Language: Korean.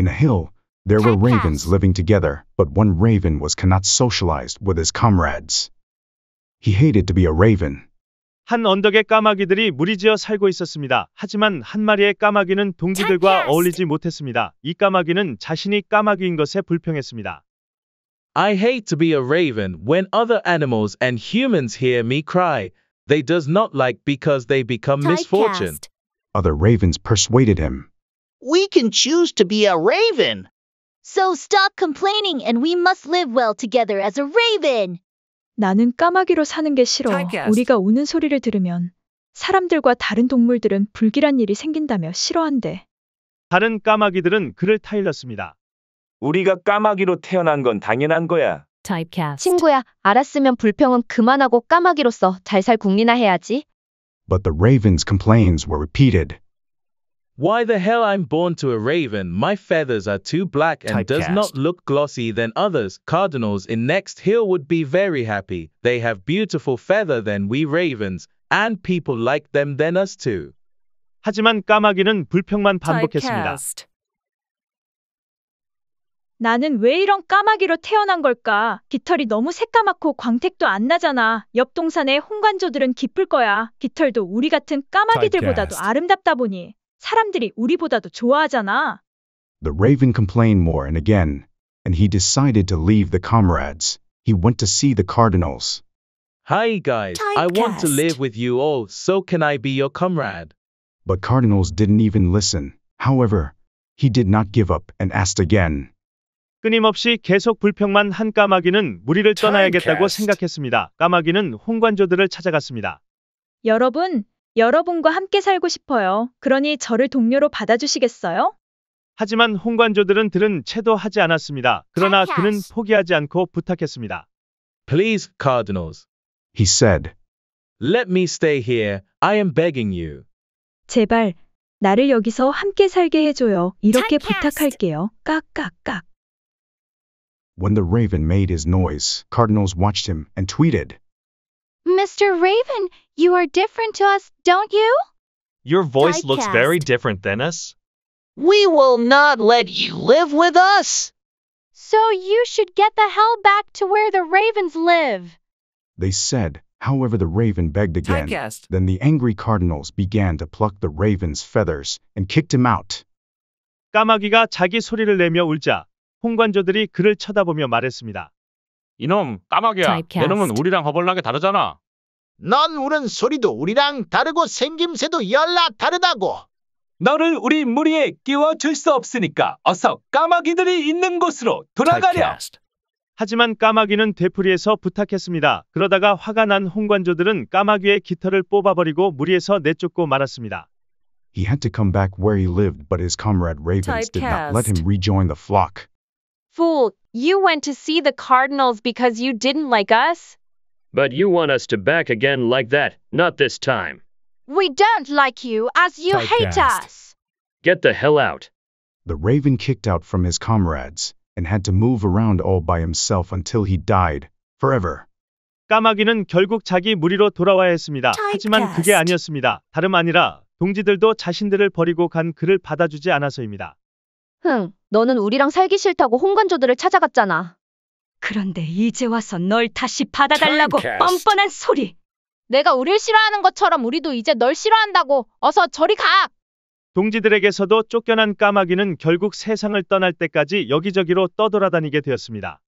In a hill, there were ravens living together, but one raven was cannot socialized with his comrades. He hated to be a raven. 한 언덕에 까마귀들이 무리지어 살고 있었습니다. 하지만 한 마리의 까마귀는 동지들과 어울리지 못했습니다. 이 까마귀는 자신이 까마귀인 것에 불평했습니다. I hate to be a raven when other animals and humans hear me cry. They does not like because they become misfortune. Other ravens persuaded him. we can choose to be a raven. So stop complaining and we must live well together as a raven. 나는 까마귀로 사는 게 싫어. 우리가 우는 소리를 들으면 사람들과 다른 동물들은 불길한 일이 생긴다며 싫어한대. 다른 까마귀들은 그를 타일렀습니다. 우리가 까마귀로 태어난 건 당연한 거야. 친구야, 알았으면 불평은 그만하고 까마귀로서 잘살 국리나 해야지. But the raven's complaints were repeated. Why the hell I'm born to a raven, my feathers are too black and Typecast. does not look glossy than others. Cardinals in next hill would be very happy. They have beautiful feather than we ravens, and people like them than us too. 하지만 까마귀는 불평만 반복했습니다. Typecast. 나는 왜 이런 까마귀로 태어난 걸까? 깃털이 너무 새까맣고 광택도 안 나잖아. 옆 동산의 홍관조들은 기쁠 거야. 깃털도 우리 같은 까마귀들보다도 아름답다 보니. 사람들이 우리보다도 좋아하잖아. The raven complained more and again, and he decided to leave the comrades. He went to see the cardinals. Hi guys, I want to live with you all, so can I be your comrade? But cardinals didn't even listen. However, he did not give up and asked again. 끊임없이 계속 불평만 한 까마귀는 무리를 떠나야겠다고 생각했습니다. 까마귀는 홍관조들을 찾아갔습니다. 여러분, 여러분과 함께 살고 싶어요. 그러니 저를 동료로 받아주시겠어요? 하지만 홍관조들은 들은 채도 하지 않았습니다. 그러나 그는 포기하지 않고 부탁했습니다. Please, Cardinals, he said. Let me stay here. I am begging you. 제발 나를 여기서 함께 살게 해줘요. 이렇게 부탁할게요. 깍깍깍. When the raven made his noise, Cardinals watched him and tweeted. Mr. Raven, you are different to us, don't you? Your voice looks very different than us. We will not let you live with us. So you should get the hell back to where the ravens live. They said. However, the raven begged again. Then the angry cardinals began to pluck the raven's feathers and kicked him out. 까마귀가 자기 소리를 내며 울자 홍관조들이 그를 쳐다보며 말했습니다. 이놈 까마귀야. Typecast. 내놈은 우리랑 허벌나게 다르잖아. 넌 우는 소리도 우리랑 다르고 생김새도 열라 다르다고. 너를 우리 무리에 끼워줄 수 없으니까 어서 까마귀들이 있는 곳으로 돌아가렴. Typecast. 하지만 까마귀는 되풀이에서 부탁했습니다. 그러다가 화가 난 홍관조들은 까마귀의 깃털을 뽑아버리고 무리에서 내쫓고 말았습니다. He had to come back where he lived, but his comrade ravens did not let him Typecast. rejoin the flock. Fool, you went to see the cardinals because you didn't like us? But you want us to back again like that, not this time. We don't like you, as you Typecast. hate us. Get the hell out. The raven kicked out from his comrades and had to move around all by himself until he died, forever. 까마귀는 결국 자기 무리로 돌아와야 했습니다. 하지만 그게 아니었습니다. 다름 아니라 동지들도 자신들을 버리고 간 그를 받아주지 않아서입니다. 흥, 너는 우리랑 살기 싫다고 홍관조들을 찾아갔잖아. 그런데 이제 와서 널 다시 받아달라고 Timecast. 뻔뻔한 소리. 내가 우릴 싫어하는 것처럼 우리도 이제 널 싫어한다고. 어서 저리 가. 동지들에게서도 쫓겨난 까마귀는 결국 세상을 떠날 때까지 여기저기로 떠돌아다니게 되었습니다.